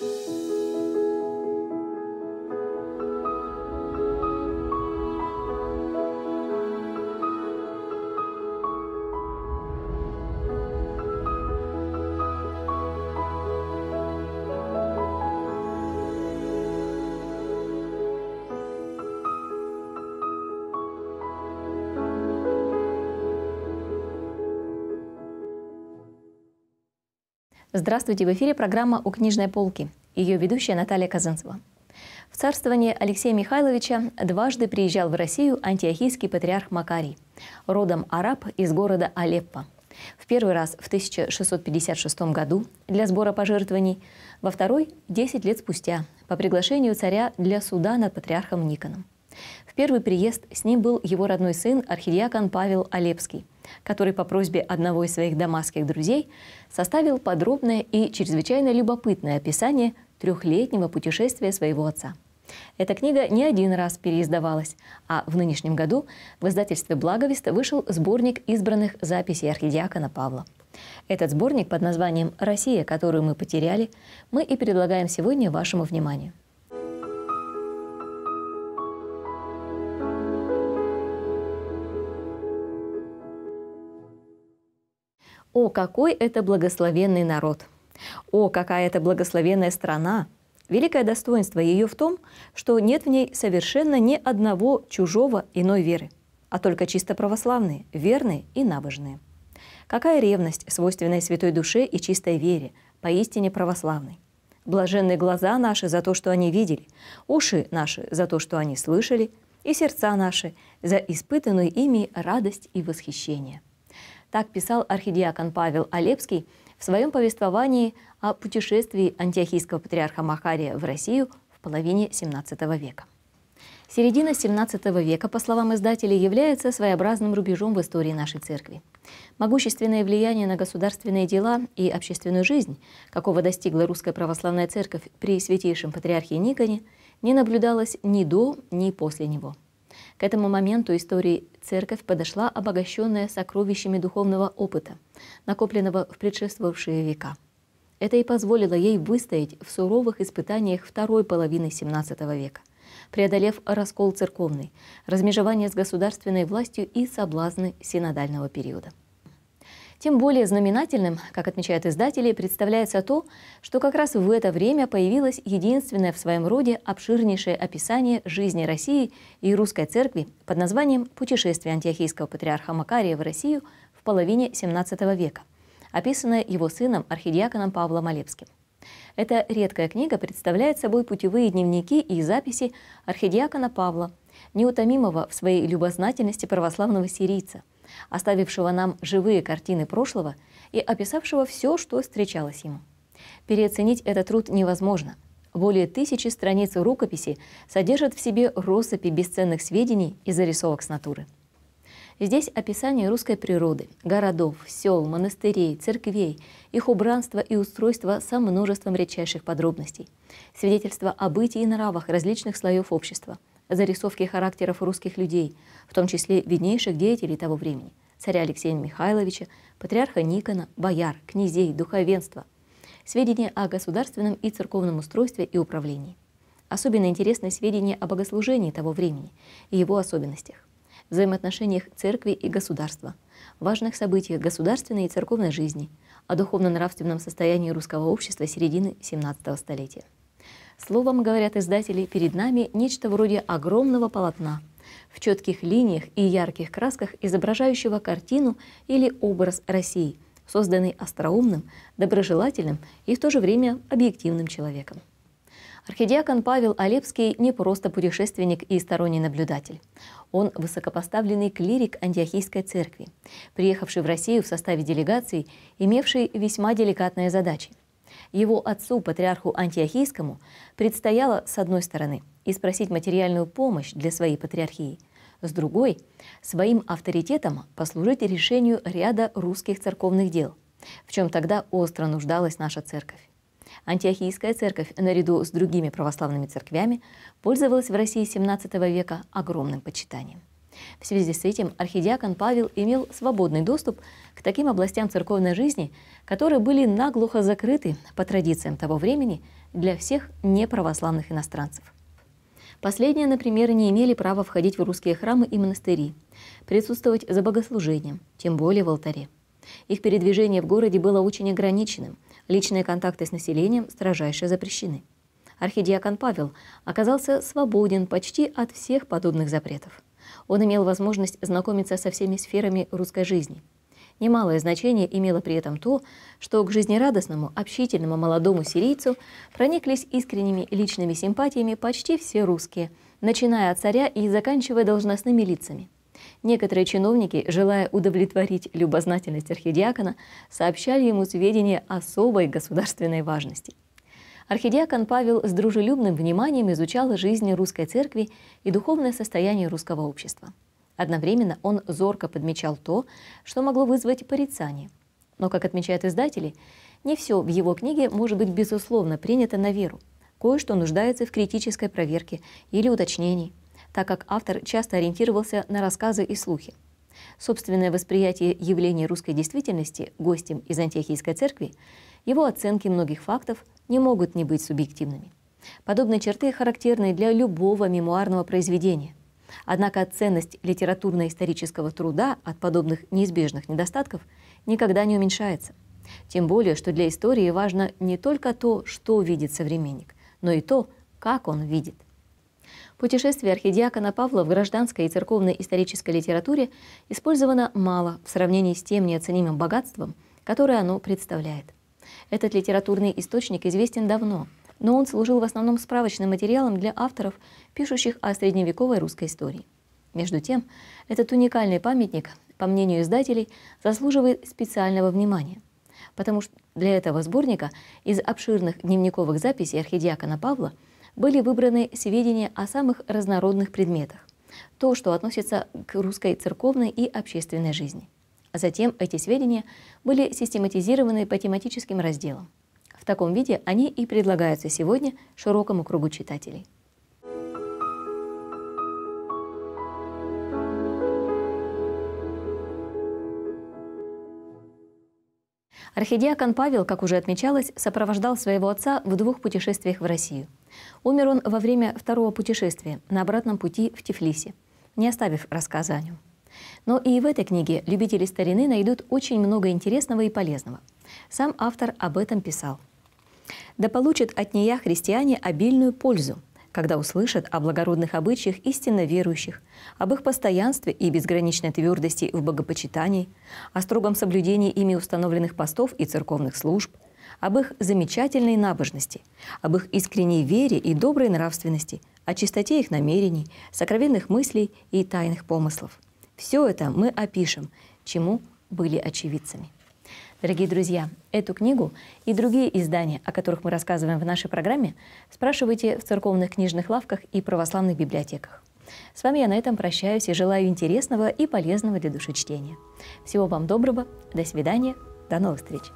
you. Здравствуйте, в эфире программа «У книжной полки». Ее ведущая Наталья Казанцева. В царствование Алексея Михайловича дважды приезжал в Россию антиохийский патриарх Макарий, родом араб из города Алеппо. В первый раз в 1656 году для сбора пожертвований, во второй – 10 лет спустя, по приглашению царя для суда над патриархом Никоном. В первый приезд с ним был его родной сын, архидиакон Павел Алепский – который по просьбе одного из своих дамасских друзей составил подробное и чрезвычайно любопытное описание трехлетнего путешествия своего отца. Эта книга не один раз переиздавалась, а в нынешнем году в издательстве «Благовест» вышел сборник избранных записей архидиакона Павла. Этот сборник под названием «Россия, которую мы потеряли» мы и предлагаем сегодня вашему вниманию. О, какой это благословенный народ! О, какая это благословенная страна! Великое достоинство ее в том, что нет в ней совершенно ни одного чужого иной веры, а только чисто православные, верные и набожные. Какая ревность, свойственная святой душе и чистой вере, поистине православной! Блаженные глаза наши за то, что они видели, уши наши за то, что они слышали, и сердца наши за испытанную ими радость и восхищение. Так писал архидиакон Павел Олепский в своем повествовании о путешествии антиохийского патриарха Махария в Россию в половине XVII века. Середина XVII века, по словам издателей, является своеобразным рубежом в истории нашей церкви. Могущественное влияние на государственные дела и общественную жизнь, какого достигла Русская Православная Церковь при Святейшем Патриархе Никоне, не наблюдалось ни до, ни после него – к этому моменту истории церковь подошла обогащенная сокровищами духовного опыта, накопленного в предшествовавшие века. Это и позволило ей выстоять в суровых испытаниях второй половины XVII века, преодолев раскол церковный, размежевание с государственной властью и соблазны синодального периода. Тем более знаменательным, как отмечают издатели, представляется то, что как раз в это время появилось единственное в своем роде обширнейшее описание жизни России и русской церкви под названием «Путешествие антиохийского патриарха Макария в Россию в половине XVII века», описанное его сыном, архидиаконом Павлом Олепским. Эта редкая книга представляет собой путевые дневники и записи архидиакона Павла, неутомимого в своей любознательности православного сирийца – оставившего нам живые картины прошлого и описавшего все, что встречалось ему. Переоценить этот труд невозможно. Более тысячи страниц рукописи содержат в себе россыпи бесценных сведений и зарисовок с натуры. Здесь описание русской природы, городов, сел, монастырей, церквей, их убранства и устройство со множеством редчайших подробностей, свидетельство о бытии и нравах различных слоев общества – зарисовки характеров русских людей, в том числе виднейших деятелей того времени – царя Алексея Михайловича, патриарха Никона, бояр, князей, духовенства. Сведения о государственном и церковном устройстве и управлении. Особенно интересны сведения о богослужении того времени и его особенностях, взаимоотношениях церкви и государства, важных событиях государственной и церковной жизни, о духовно-нравственном состоянии русского общества середины XVII столетия. Словом, говорят издатели, перед нами нечто вроде огромного полотна, в четких линиях и ярких красках изображающего картину или образ России, созданный остроумным, доброжелательным и в то же время объективным человеком. Архидиакон Павел Олепский не просто путешественник и сторонний наблюдатель. Он высокопоставленный клирик Антиохийской церкви, приехавший в Россию в составе делегации, имевший весьма деликатные задачи – его отцу, патриарху Антиохийскому, предстояло, с одной стороны, и спросить материальную помощь для своей патриархии, с другой – своим авторитетом послужить решению ряда русских церковных дел, в чем тогда остро нуждалась наша церковь. Антиохийская церковь, наряду с другими православными церквями, пользовалась в России XVII века огромным почитанием. В связи с этим архидиакон Павел имел свободный доступ к таким областям церковной жизни, которые были наглухо закрыты по традициям того времени для всех неправославных иностранцев. Последние, например, не имели права входить в русские храмы и монастыри, присутствовать за богослужением, тем более в алтаре. Их передвижение в городе было очень ограниченным, личные контакты с населением строжайше запрещены. Архидиакон Павел оказался свободен почти от всех подобных запретов. Он имел возможность знакомиться со всеми сферами русской жизни. Немалое значение имело при этом то, что к жизнерадостному, общительному молодому сирийцу прониклись искренними личными симпатиями почти все русские, начиная от царя и заканчивая должностными лицами. Некоторые чиновники, желая удовлетворить любознательность архидиакона, сообщали ему сведения особой государственной важности – Архидиакон Павел с дружелюбным вниманием изучал жизнь русской церкви и духовное состояние русского общества. Одновременно он зорко подмечал то, что могло вызвать порицание. Но, как отмечают издатели, не все в его книге может быть безусловно принято на веру. Кое-что нуждается в критической проверке или уточнении, так как автор часто ориентировался на рассказы и слухи. Собственное восприятие явления русской действительности гостем из Антиохийской церкви, его оценки многих фактов не могут не быть субъективными. Подобные черты характерны для любого мемуарного произведения. Однако ценность литературно-исторического труда от подобных неизбежных недостатков никогда не уменьшается. Тем более, что для истории важно не только то, что видит современник, но и то, как он видит. Путешествие архидиакона Павла в гражданской и церковной исторической литературе использовано мало в сравнении с тем неоценимым богатством, которое оно представляет – этот литературный источник известен давно, но он служил в основном справочным материалом для авторов, пишущих о средневековой русской истории. Между тем, этот уникальный памятник, по мнению издателей, заслуживает специального внимания, потому что для этого сборника из обширных дневниковых записей архидиакона Павла были выбраны сведения о самых разнородных предметах, то, что относится к русской церковной и общественной жизни – а затем эти сведения были систематизированы по тематическим разделам. В таком виде они и предлагаются сегодня широкому кругу читателей. Архидиакон Павел, как уже отмечалось, сопровождал своего отца в двух путешествиях в Россию. Умер он во время второго путешествия на обратном пути в Тифлисе, не оставив рассказа о нем. Но и в этой книге любители старины найдут очень много интересного и полезного. Сам автор об этом писал. «Да получат от нее христиане обильную пользу, когда услышат о благородных обычаях истинно верующих, об их постоянстве и безграничной твердости в богопочитании, о строгом соблюдении ими установленных постов и церковных служб, об их замечательной набожности, об их искренней вере и доброй нравственности, о чистоте их намерений, сокровенных мыслей и тайных помыслов – все это мы опишем, чему были очевидцами. Дорогие друзья, эту книгу и другие издания, о которых мы рассказываем в нашей программе, спрашивайте в церковных книжных лавках и православных библиотеках. С вами я на этом прощаюсь и желаю интересного и полезного для души чтения. Всего вам доброго, до свидания, до новых встреч!